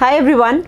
hi everyone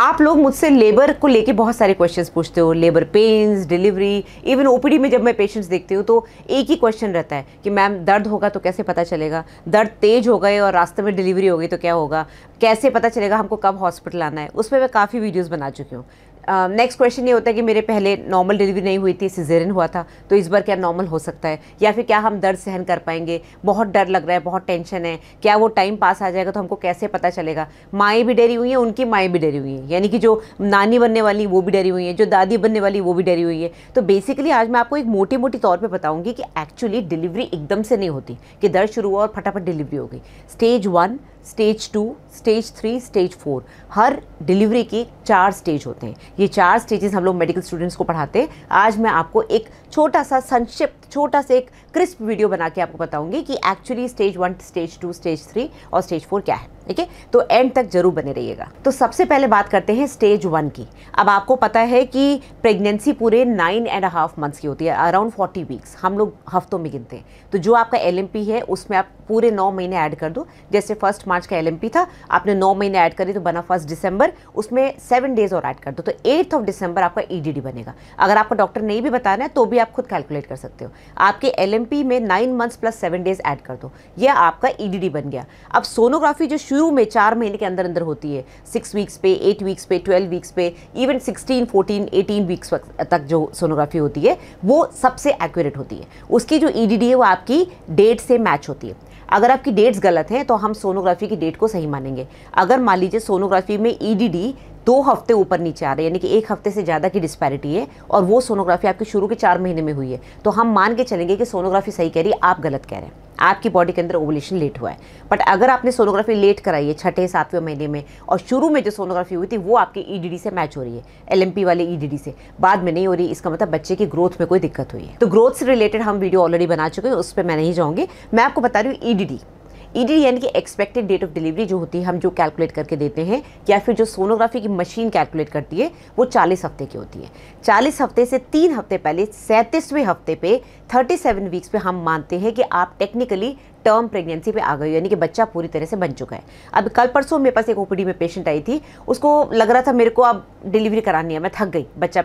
आप लोग मुझसे लेबर को लेके बहुत सारे क्वेश्चंस पूछते हो labour pains delivery even OPD में जब मैं पेशेंट्स देखती हूँ तो एक ही क्वेश्चन रहता है कि मैम दर्द होगा तो कैसे पता चलेगा दर्द तेज हो गए और रास्ते में डिलीवरी हो गई तो क्या होगा कैसे पता चलेगा हमको कब हॉस्पिटल आना है उस पर मैं काफ़ी वीडियोज़ बना चुकी हूँ नेक्स्ट क्वेश्चन ये होता है कि मेरे पहले नॉर्मल डिलीवरी नहीं हुई थी सिजेरियन हुआ था तो इस बार क्या नॉर्मल हो सकता है या फिर क्या हम दर्द सहन कर पाएंगे बहुत डर लग रहा है बहुत टेंशन है क्या वो टाइम पास आ जाएगा तो हमको कैसे पता चलेगा माएँ भी डरी हुई हैं उनकी माएँ भी डरी हुई हैं यानी कि जो नानी बनने वाली वो भी डरी हुई हैं जो दादी बनने वाली वो भी डरी हुई है तो बेसिकली आज मैं आपको एक मोटी मोटी तौर पर बताऊँगी कि एक्चुअली डिलीवरी एकदम से नहीं होती कि दर्द शुरू हुआ और फटाफट डिलीवरी हो गई stage one stage two stage three stage four हर डिलीवरी के चार स्टेज होते हैं ये चार स्टेजेस हम लोग मेडिकल स्टूडेंट्स को पढ़ाते हैं आज मैं आपको एक छोटा सा संक्षिप्त छोटा सा एक क्रिस्प वीडियो बना के आपको बताऊंगी कि actually stage one stage two stage three और स्टेज फोर क्या है ठीक है तो एंड तक जरूर बने रहिएगा तो सबसे पहले बात करते हैं स्टेज वन की अब आपको पता है कि प्रेगनेंसी पूरे नाइन एंड हाफ मंथ्स की होती है अराउंड फोर्टी वीक्स हम लोग हफ्तों में गिनते हैं तो जो आपका एल है उसमें आप पूरे नौ महीने ऐड कर दो जैसे फर्स्ट मार्च का एल था आपने नौ महीने ऐड करी तो बना फर्स्ट दिसंबर उसमें सेवन डेज और ऐड कर दो तो एट्थ ऑफ दिसंबर आपका ई e बनेगा अगर आपको डॉक्टर नहीं भी बताना है तो भी आप खुद कैलकुलेट कर सकते हो आपके एल में nine months plus seven days add कर दो यह आपका ई e बन गया अब सोनोग्राफी जो शुरू में चार महीने के अंदर अंदर होती है सिक्स वीक्स पे एट वीक्स पे ट्वेल्व वीक्स पे even sixteen fourteen eighteen weeks तक जो सोनोग्राफी होती है वो सबसे एक्यूरेट होती है उसकी जो ई e है वो आपकी डेट से मैच होती है अगर आपकी डेट्स गलत हैं तो हम सोनोग्राफी की डेट को सही मानेंगे अगर मान लीजिए सोनोग्राफी में ई e दो हफ्ते ऊपर नीचे आ रहे हैं यानी कि एक हफ्ते से ज़्यादा की डिस्पैरिटी है और वो सोनोग्राफी आपके शुरू के चार महीने में हुई है तो हम मान के चलेंगे कि सोनोग्राफी सही कह रही है आप गलत कह रहे हैं आपकी बॉडी के अंदर ओवलेशन लेट हुआ है बट अगर आपने सोनोग्राफी लेट कराई है छठे सातवें महीने में और शुरू में जो सोनोग्राफी हुई थी वो आपकी ईडीडी e से मैच हो रही है एलएमपी वाले ईडीडी e से बाद में नहीं हो रही इसका मतलब बच्चे की ग्रोथ में कोई दिक्कत हुई है तो ग्रोथ से रिलेटेड हम वीडियो ऑलरेडी बना चुके हैं उस पर मैं नहीं जाऊँगी मैं आपको बता रही हूँ ईडीडी e ईडी e यानी कि एक्सपेक्टेड डेट ऑफ डिलीवरी जो होती है हम जो कैलकुलेट करके देते हैं या फिर जो सोनोग्राफी की मशीन कैलकुलेट करती है वो चालीस हफ्ते की होती है चालीस हफ्ते से तीन हफ्ते पहले सैंतीसवें हफ्ते पे थर्टी सेवन वीक्स पे हम मानते हैं कि आप टेक्निकली टर्म प्रेगनेंसी पे आ गई यानी कि बच्चा पूरी तरह से बन चुका है अब कल परसों मेरे पास एक ओपीडी में पेशेंट आई थी उसको लग रहा था मेरे को अब डिलीवरी करानी है मैं थक गई बच्चा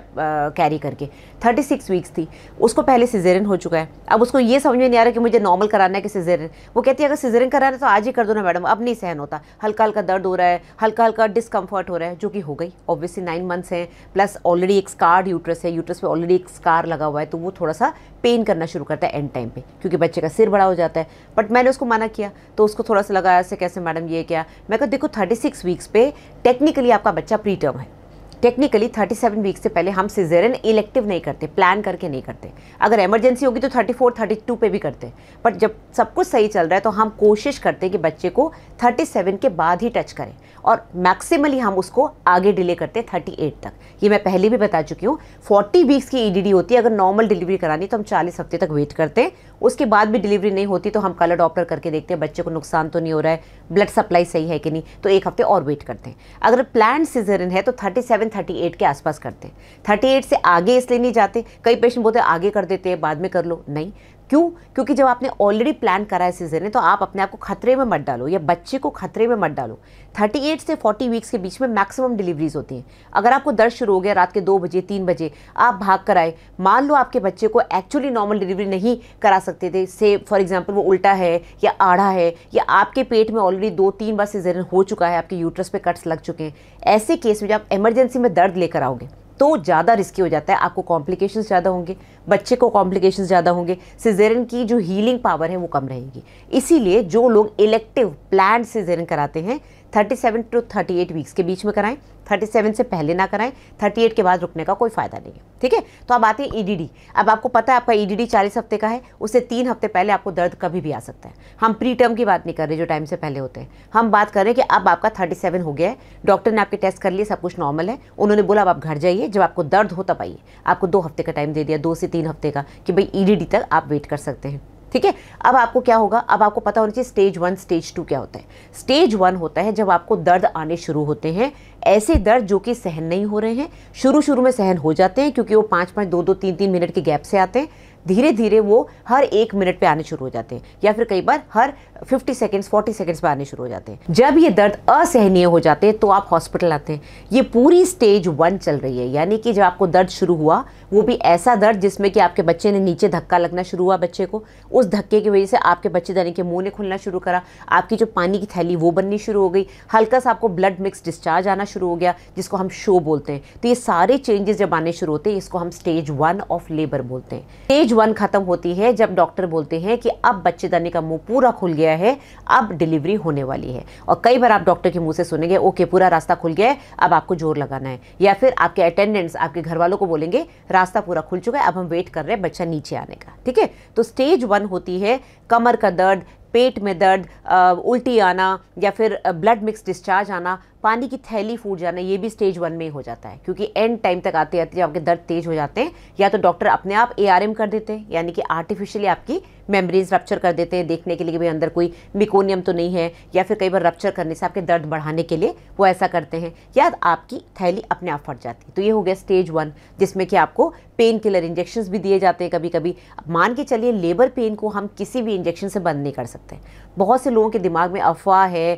कैरी करके थर्टी सिक्स वीक्स थी उसको पहले सिजेरन हो चुका है अब उसको ये समझ में नहीं आ रहा कि मुझे नॉर्मल कराना है कि सिजेरन वो कहती है अगर सिजेरन कराना है तो आज ही कर दो ना मैडम अब नहीं सहन होता हल्का हल्का दर्द हो रहा है हल्का हल्का डिस्कम्फर्ट हो रहा है जो कि हो गई ऑब्वियसली नाइन मंथ्स हैं प्लस ऑलरेडी एक स्कार यूट्रस है यूट्रस पर ऑलरेडी एक स्कार लगा हुआ है तो वो थोड़ा सा पेन करना शुरू करता है एंड टाइम पर क्योंकि बच्चे का सिर बड़ा हो जाता है बट बट मैंने उसको मना किया तो उसको थोड़ा सा लगाया ऐसे कैसे मैडम ये क्या मैं कहा देखो थर्टी सिक्स वीक्स पे टेक्निकली आपका बच्चा प्री टर्म है टेक्निकली 37 वीक्स से पहले हम सिजेरन इलेक्टिव नहीं करते प्लान करके नहीं करते अगर इमरजेंसी होगी तो 34, 32 पे भी करते बट जब सब कुछ सही चल रहा है तो हम कोशिश करते हैं कि बच्चे को 37 के बाद ही टच करें और मैक्सिमली हम उसको आगे डिले करते हैं 38 तक ये मैं पहले भी बता चुकी हूँ 40 वीक्स की ईडीडी e होती है अगर नॉर्मल डिलीवरी करानी तो हम 40 हफ्ते तक वेट करते हैं उसके बाद भी डिलीवरी नहीं होती तो हम कलर डॉक्टर करके देखते हैं बच्चे को नुकसान तो नहीं हो रहा है ब्लड सप्लाई सही है कि नहीं तो एक हफ्ते और वेट करते हैं अगर प्लान सीजरन है तो 37, 38 के आसपास करते हैं 38 से आगे इसलिए नहीं जाते कई पेशेंट बोलते आगे कर देते हैं बाद में कर लो नहीं क्यों क्योंकि जब आपने ऑलरेडी प्लान करा है सीजन ने तो आप अपने आप को खतरे में मत डालो या बच्चे को खतरे में मत डालो 38 से 40 वीक्स के बीच में मैक्सिमम डिलीवरीज होती हैं अगर आपको दर्द शुरू हो गया रात के दो बजे तीन बजे आप भाग कर आए मान लो आपके बच्चे को एक्चुअली नॉर्मल डिलीवरी नहीं करा सकते थे से फॉर एग्जाम्पल वो उल्टा है या आढ़ा है या आपके पेट में ऑलरेडी दो तीन बार सीजन हो चुका है आपके यूट्रस पे कट्स लग चुके हैं ऐसे केस में जब आप इमरजेंसी में दर्द लेकर आओगे तो ज़्यादा रिस्की हो जाता है आपको कॉम्प्लिकेशन ज़्यादा होंगे बच्चे को कॉम्प्लिकेशन ज़्यादा होंगे सिजेरन की जो हीलिंग पावर है वो कम रहेगी इसीलिए जो लोग इलेक्टिव प्लान सिजेरन कराते हैं 37 टू 38 वीक्स के बीच में कराएं 37 से पहले ना कराएं 38 के बाद रुकने का कोई फ़ायदा नहीं है ठीक है तो अब आते हैं ईडीडी e अब आपको पता है आपका ईडीडी e 40 हफ्ते का है उससे तीन हफ्ते पहले आपको दर्द कभी भी आ सकता है हम प्री टर्म की बात नहीं कर रहे जो टाइम से पहले होते हैं हम बात कर रहे हैं कि अब आपका सेवन हो गया है डॉक्टर ने आपके टेस्ट कर लिए सब कुछ नॉर्मल है उन्होंने बोला अब आप घर जाइए जब आपको दर्द हो तब आइए आपको दो हफ्ते का टाइम दे दिया दो से तीन हफ्ते का कि भाई ई e तक आप वेट कर सकते हैं ठीक है अब आपको क्या होगा अब आपको पता होना चाहिए स्टेज वन स्टेज टू क्या होता है स्टेज वन होता है जब आपको दर्द आने शुरू होते हैं ऐसे दर्द जो कि सहन नहीं हो रहे हैं शुरू शुरू में सहन हो जाते हैं क्योंकि वो पाँच पाँच दो दो तीन तीन मिनट के गैप से आते हैं धीरे धीरे वो हर एक मिनट पे आने शुरू हो जाते हैं या फिर कई बार हर 50 सेकेंड्स 40 सेकेंड्स पे आने शुरू हो जाते हैं जब ये दर्द असहनीय हो जाते हैं तो आप हॉस्पिटल आते हैं ये पूरी स्टेज वन चल रही है यानी कि जब आपको दर्द शुरू हुआ वो भी ऐसा दर्द जिसमें कि आपके बच्चे ने नीचे धक्का लगना शुरू हुआ बच्चे को उस धक्के की वजह से आपके बच्चे दानी के मुँह ने खुलना शुरू करा आपकी जो पानी की थैली वो बननी शुरू हो गई हल्का सा आपको ब्लड मिक्स डिस्चार्ज आना शुरू हो गया जिसको हम शो बोलते हैं तो ये सारे चेंजेस जब आने शुरू होते हैं इसको हम स्टेज वन ऑफ लेबर बोलते हैं स्टेज वन ख़त्म होती है जब डॉक्टर बोलते हैं कि अब बच्चेदानी का मुंह पूरा खुल गया है अब डिलीवरी होने वाली है और कई बार आप डॉक्टर के मुंह से सुनेंगे ओके पूरा रास्ता खुल गया है अब आपको जोर लगाना है या फिर आपके अटेंडेंट्स आपके घर वालों को बोलेंगे रास्ता पूरा खुल चुका है अब हम वेट कर रहे हैं बच्चा नीचे आने का ठीक है तो स्टेज वन होती है कमर का दर्द पेट में दर्द उल्टी आना या फिर ब्लड मिक्स डिस्चार्ज आना पानी की थैली फूट जाना ये भी स्टेज वन में हो जाता है क्योंकि एंड टाइम तक आते आते जब आपके दर्द तेज हो जाते हैं या तो डॉक्टर अपने आप ए कर देते हैं यानी कि आर्टिफिशियली आपकी मेमरीज रप्चर कर देते हैं देखने के लिए कि भाई अंदर कोई मिकोनियम तो नहीं है या फिर कई बार रप्चर करने से आपके दर्द बढ़ाने के लिए वो ऐसा करते हैं या आपकी थैली अपने आप फट जाती है तो ये हो गया स्टेज वन जिसमें कि आपको पेन किलर इंजेक्शन भी दिए जाते हैं कभी कभी मान के चलिए लेबर पेन को हम किसी भी इंजेक्शन से बंद नहीं कर सकते बहुत से लोगों के दिमाग में अफवाह है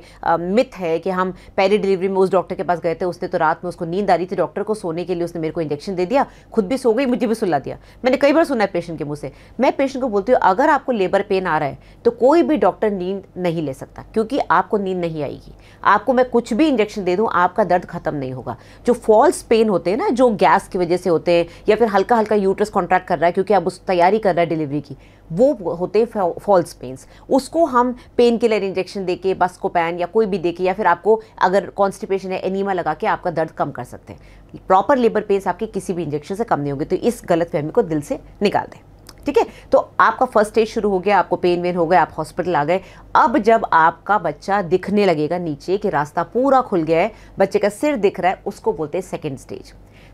मिथ है कि हम पहले डिलीवरी डिलीवरी में उस डॉक्टर के पास गए थे उसने तो रात में उसको नींद आ रही थी डॉक्टर को सोने के लिए उसने मेरे को इंजेक्शन दे दिया खुद भी सो गई मुझे भी सुला दिया मैंने कई बार सुना है पेशेंट के मुंह से मैं पेशेंट को बोलती हूँ अगर आपको लेबर पेन आ रहा है तो कोई भी डॉक्टर नींद नहीं ले सकता क्योंकि आपको नींद नहीं आएगी आपको मैं कुछ भी इंजेक्शन दे दूँ आपका दर्द खत्म नहीं होगा जो फॉल्स पेन होते हैं ना जो गैस की वजह से होते हैं या फिर हल्का हल्का यूट्रस कॉन्ट्रैक्ट कर रहा है क्योंकि आप उस तैयारी कर रहा है डिलीवरी की वो होते फॉल्स पेन्स उसको हम पेन किलर इंजेक्शन दे के बस को पैन या कोई भी दे के या फिर आपको अगर कॉन्स्टिपेशन है एनीमा लगा के आपका दर्द कम कर सकते हैं प्रॉपर लेबर पेन्स आपके किसी भी इंजेक्शन से कम नहीं होंगे तो इस गलत फहमी को दिल से निकाल दें ठीक है तो आपका फर्स्ट स्टेज शुरू हो गया आपको पेन वेन हो गया आप हॉस्पिटल आ गए अब जब आपका बच्चा दिखने लगेगा नीचे कि रास्ता पूरा खुल गया है बच्चे का सिर दिख रहा है उसको बोलते हैं सेकेंड स्टेज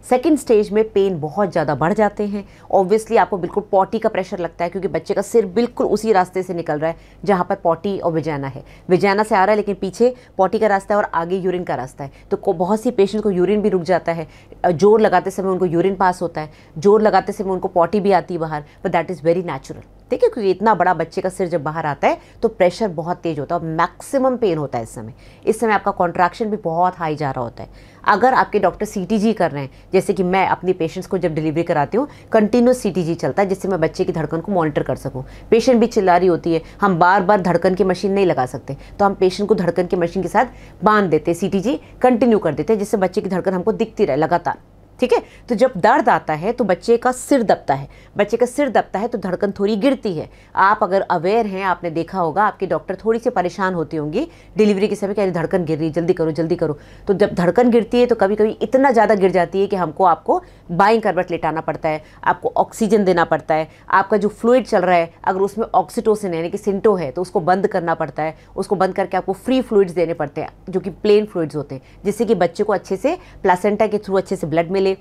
सेकेंड स्टेज में पेन बहुत ज़्यादा बढ़ जाते हैं ऑब्वियसली आपको बिल्कुल पॉटी का प्रेशर लगता है क्योंकि बच्चे का सिर बिल्कुल उसी रास्ते से निकल रहा है जहाँ पर पॉटी और विजैना है विजैना से आ रहा है लेकिन पीछे पॉटी का रास्ता है और आगे यूरिन का रास्ता है तो बहुत सी पेशेंट को यूरिन भी रुक जाता है जोर लगाते समय उनको यूरिन पास होता है जोर लगाते समय उनको पॉटी भी आती है बाहर but that is very natural ठीक है क्योंकि इतना बड़ा बच्चे का सिर जब बाहर आता है तो प्रेशर बहुत तेज़ होता है और मैक्सिमम पेन होता है इस समय इस समय आपका कॉन्ट्रैक्शन भी बहुत हाई जा रहा होता है अगर आपके डॉक्टर सी कर रहे हैं जैसे कि मैं अपनी पेशेंट्स को जब डिलीवरी कराती हूँ कंटिन्यूस सी चलता है जिससे मैं बच्चे की धड़कन को मॉनिटर कर सकूँ पेशेंट भी चिल्ला रही होती है हम बार बार धड़कन की मशीन नहीं लगा सकते तो हम पेशेंट को धड़कन की मशीन के साथ बांध देते सी कंटिन्यू कर देते हैं जिससे बच्चे की धड़कन हमको दिखती रहे लगातार ठीक है तो जब दर्द आता है तो बच्चे का सिर दबता है बच्चे का सिर दबता है तो धड़कन थोड़ी गिरती है आप अगर अवेयर हैं आपने देखा होगा आपके डॉक्टर थोड़ी सी परेशान होती होंगी डिलीवरी के समय कह रही धड़कन गिर रही है जल्दी करो जल्दी करो तो जब धड़कन गिरती है तो कभी कभी इतना ज़्यादा गिर जाती है कि हमको आपको बाइंग करवट लेटाना पड़ता है आपको ऑक्सीजन देना पड़ता है आपका जो फ्लूड चल रहा है अगर उसमें ऑक्सीटोसिन यानी कि सिंटो है तो उसको बंद करना पड़ता है उसको बंद करके आपको फ्री फ्लूड्स देने पड़ते हैं जो कि प्लेन फ्लूड्स होते हैं जिससे कि बच्चे को अच्छे से प्लासेंटा के थ्रू अच्छे से ब्लड मिले मिले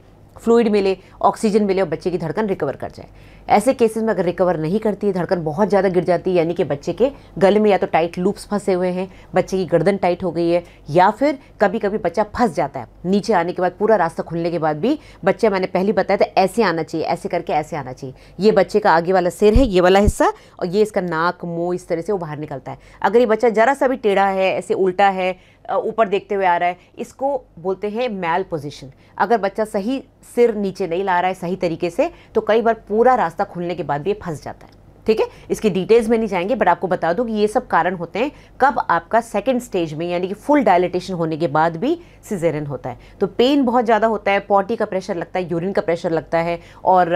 फ्लूड मिले ऑक्सीजन मिले और बच्चे की धड़कन रिकवर कर जाए ऐसे केसेस में अगर रिकवर नहीं करती है धड़कन बहुत ज़्यादा गिर जाती है यानी कि बच्चे के गले में या तो टाइट लूप्स फंसे हुए हैं बच्चे की गर्दन टाइट हो गई है या फिर कभी कभी बच्चा फंस जाता है नीचे आने के बाद पूरा रास्ता खुलने के बाद भी बच्चा मैंने पहले बताया था ऐसे आना चाहिए ऐसे करके ऐसे आना चाहिए ये बच्चे का आगे वाला सिर है ये वाला हिस्सा और ये इसका नाक मुँह इस तरह से वो बाहर निकलता है अगर ये बच्चा ज़रा सा भी टेढ़ा है ऐसे उल्टा है ऊपर देखते हुए आ रहा है इसको बोलते हैं मैल पोजिशन अगर बच्चा सही सिर नीचे नहीं ला रहा है सही तरीके से तो कई बार पूरा रास्ता खुलने के बाद भी ये फंस जाता है ठीक है इसकी डिटेल्स में नहीं जाएंगे बट आपको बता दूं कि ये सब कारण होते हैं कब आपका सेकेंड स्टेज में यानी कि फुल डायलिटेशन होने के बाद भी सिजेरन होता है तो पेन बहुत ज़्यादा होता है पॉटी का प्रेशर लगता है यूरिन का प्रेशर लगता है और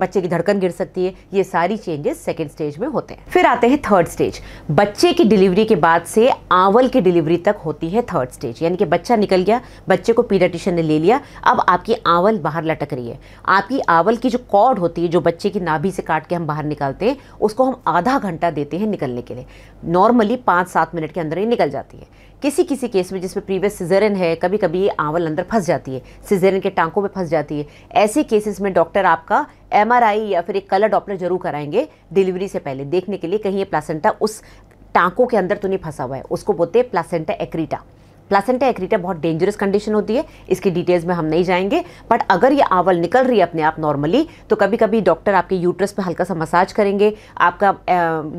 बच्चे की धड़कन गिर सकती है ये सारी चेंजेस सेकेंड स्टेज में होते हैं फिर आते हैं थर्ड स्टेज बच्चे की डिलीवरी के बाद से आंवल की डिलीवरी तक होती है थर्ड स्टेज यानी कि बच्चा निकल गया बच्चे को पीडाटिशन ने ले लिया अब आपकी आंवल बाहर लटक रही है आपकी आंवल की जो कॉड होती है जो बच्चे की नाभी से काट के हम बाहर निकालते हैं उसको हम आधा घंटा देते हैं निकलने के लिए नॉर्मली पाँच सात मिनट के अंदर ही निकल जाती है किसी किसी केस में जिसमें प्रीवियस सिजरन है कभी कभी ये आंवल अंदर फंस जाती है सिजरन के टांकों में फंस जाती है ऐसे केसेस में डॉक्टर आपका एम या फिर एक कलर डॉपलर जरूर कराएंगे डिलीवरी से पहले देखने के लिए कहीं ये प्लासेंटा उस टांकों के अंदर तो नहीं फंसा हुआ है उसको बोलते हैं प्लासेंटा एक्रीटा प्लासेंटा एक्रीटा बहुत डेंजरस कंडीशन होती है इसकी डिटेल्स में हम नहीं जाएंगे बट अगर ये आवल निकल रही है अपने आप नॉर्मली तो कभी कभी डॉक्टर आपके यूट्रस पर हल्का सा मसाज करेंगे आपका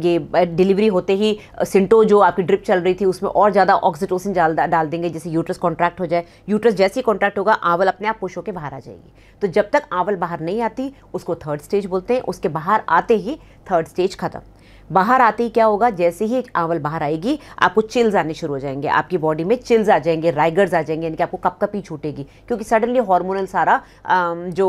ये डिलीवरी होते ही सिंटो जो आपकी ड्रिप चल रही थी उसमें और ज़्यादा ऑक्सीटोसिन डाल डाल देंगे जैसे यूट्रस कॉन्ट्रैक्ट हो जाए यूट्रस जैसे ही कॉन्ट्रैक्ट होगा आवल अपने आप पुश होकर बाहर आ जाएगी तो जब तक आवल बाहर नहीं आती उसको थर्ड स्टेज बोलते हैं उसके बाहर आते ही थर्ड स्टेज खत्म बाहर आते ही क्या होगा जैसे ही आंवल बाहर आएगी आपको चिल्स आने शुरू हो जाएंगे आपकी बॉडी में चिल्स आ जाएंगे राइगर्स आ जाएंगे यानी कि आपको कपकपी छूटेगी क्योंकि सडनली हार्मोनल सारा जो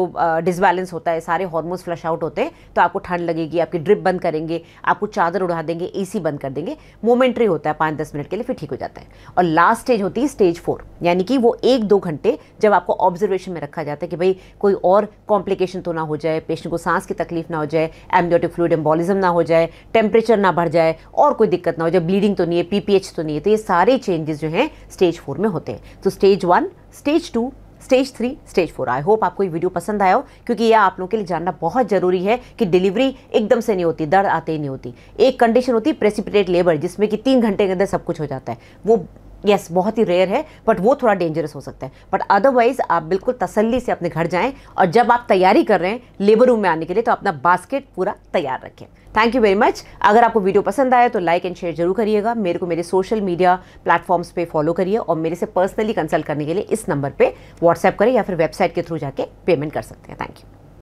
डिसबैलेंस होता है सारे हार्मोन्स फ्लश आउट होते हैं तो आपको ठंड लगेगी आपकी ड्रिप बंद करेंगे आपको चादर उड़ा देंगे ए बंद कर देंगे मोमेंट्री होता है पाँच दस मिनट के लिए फिर ठीक हो जाता है और लास्ट स्टेज होती है स्टेज फोर यानी कि वो एक दो घंटे जब आपको ऑब्जर्वेशन में रखा जाता है कि भाई कोई और कॉम्प्लिकेशन तो ना हो जाए पेशेंट को सांस की तकलीफ ना हो जाए एम्बियोटिक फ्लूड एम्बॉलिज्म ना हो जाए टेम्प टेम्परेचर ना बढ़ जाए और कोई दिक्कत ना हो जाए ब्लीडिंग तो नहीं है पीपीएच तो नहीं है तो ये सारे चेंजेस जो हैं स्टेज फोर में होते हैं तो stage one stage two stage three stage four I hope आपको ये वीडियो पसंद आया हो क्योंकि यह आप लोगों के लिए जानना बहुत जरूरी है कि डिलीवरी एकदम से नहीं होती दर्द आते ही नहीं होती एक कंडीशन होती है प्रेसिपिटेट लेबर जिसमें कि तीन घंटे के अंदर सब कुछ हो जाता है वो यस बहुत ही रेयर है बट वो थोड़ा डेंजरस हो सकता है बट अदरवाइज आप बिल्कुल तसल्ली से अपने घर जाएं और जब आप तैयारी कर रहे हैं लेबर रूम में आने के लिए तो अपना बास्केट पूरा तैयार रखें थैंक यू वेरी मच अगर आपको वीडियो पसंद आया तो लाइक एंड शेयर जरूर करिएगा मेरे को मेरे सोशल मीडिया प्लेटफॉर्म्स पे फॉलो करिए और मेरे से पर्सनली कंसल्ट करने के लिए इस नंबर पर व्हाट्सएप करें या फिर वेबसाइट के थ्रू जाके पेमेंट कर सकते हैं थैंक यू